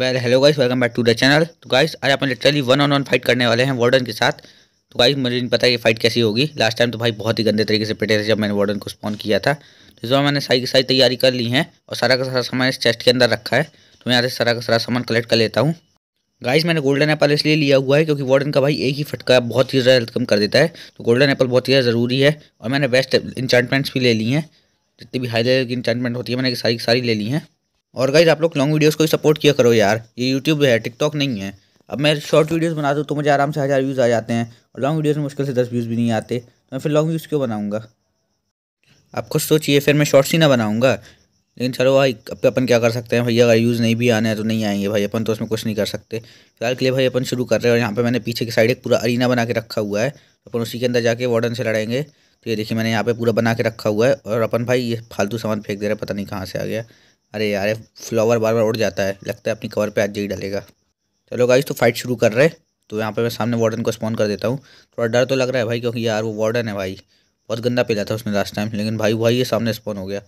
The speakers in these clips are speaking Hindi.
well hello guys welcome back to the channel तो गाइस आज अपन literally one on one fight करने वाले हैं वार्डन के साथ तो गाइस मुझे नहीं पता ये फाइट कैसी होगी लास्ट टाइम तो भाई बहुत ही गंदे तरीके से पिटे थे जब मैंने वार्डन को स्पॉन किया था तो इस बार मैंने सारी की सारी तैयारी कर ली है और सारा का सारा सामान इस चेस्ट के अंदर रखा है तो मैं यहाँ से सारा का सारा सामान कलेक्ट कर लेता हूँ गाइस मैंने गोल्डन एप्पल इसलिए लिया हुआ है क्योंकि वार्डन का भाई एक ही फटका बहुत ही ज़्यादा कम कर देता है तो गोल्डन एप्पल बहुत ही ज़्यादा ज़रूरी है और मैंने बेस्ट इंचार्टमेंट्स भी ले ली हैं जितनी भी हाई लेवल की इंचार्टमेंट होती है मैंने सारी की सारी ले ली हैं और गाइज आप लोग लॉन्ग वीडियोस को ही सपोर्ट किया करो यार ये यूट्यूब है टिकटॉक नहीं है अब मैं शॉर्ट वीडियोस बना दूँ तो मुझे आराम से हज़ार व्यूज़ आ जाते हैं और लॉन्ग वीडियोस में मुश्किल से दस व्यूज़ भी नहीं आते तो मैं फिर लॉन्ग व्यूज़ क्यों बनाऊँगा आप खुद सोचिए फिर मैं शॉर्ट्स ही ना बनाऊँगा लेकिन चलो भाई अब अपन क्या कर सकते हैं भैया अगर यूज़ नहीं भी आना है तो नहीं आएंगे भाई अपन तो उसमें कुछ नहीं कर सकते फिलहाल के लिए भाई अपन शुरू कर रहे हैं और यहाँ पर मैंने पीछे की साइड एक पूरा अरीना बना के रखा हुआ है अपन उसी के अंदर जाके वार्डन से लड़ेंगे तो ये देखिए मैंने यहाँ पे पूरा बना के रखा हुआ है और अपन भाई ये फालतू सामान फेंक दे रहा है पता नहीं कहाँ से आ गया अरे यार फ्लावर बार बार उड़ जाता है लगता है अपनी कवर पे आज ही डालेगा चलो गाइस तो फाइट शुरू कर रहे तो यहाँ पे मैं सामने वार्डन को स्पॉन कर देता हूँ थोड़ा डर तो लग रहा है भाई क्योंकि यार वो वार्डन है भाई बहुत गंदा पिला था उसने लास्ट टाइम लेकिन भाई भाई ये सामने स्पॉन हो गया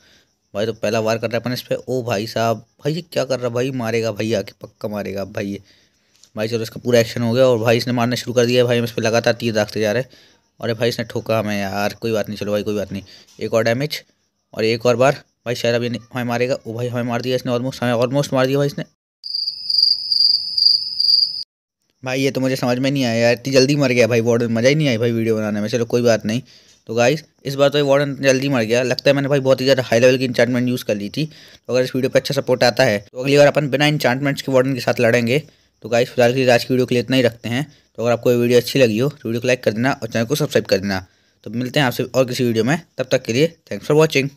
भाई तो पहला वार कर रहा है अपन इस पर ओ भाई साहब भाई ये क्या कर रहा है भाई मारेगा भाई आके पक्का मारेगा भाई ये भाई चलो इसका पूरा एक्शन हो गया और भाई इसने मारना शुरू कर दिया भाई हम इस पर लगातार तीर दागते जा रहे हैं अरे भाई इसने ठोका हमें यार कोई बात नहीं चलो भाई कोई बात नहीं एक और डैमेज और एक और बार भाई शायर अभी हमें मारेगा वो भाई हमें मार दिया इसने ऑलमोस्ट हमें ऑलमोस्ट मार दिया भाई इसने भाई ये तो मुझे समझ में नहीं आया यार इतनी जल्दी मर गया भाई वार्डन मज़ा ही नहीं आई भाई वीडियो बनाने में चलो कोई बात नहीं तो गाइस इस बार तो वार्डन जल्दी मर गया लगता है मैंने भाई बहुत ही ज़्यादा हाई लेवल की इंचार्टमेंट यूज़ कर ली थी तो अगर इस वीडियो पर अच्छा सपोर्ट आता है तो अगली बार अपन बिना इंचार्टमेंट्स के वार्डन के साथ लड़ेंगे तो गाइस फिलहाल की आज की वीडियो के लिए इतना ही रखते हैं तो अगर आपको ये वीडियो अच्छी लगी हो तो वीडियो को लाइक कर देना और चैनल को सब्सक्राइब कर देना तो मिलते हैं आपसे और किसी वीडियो में तब तक के लिए थैंक्स फॉर वॉचिंग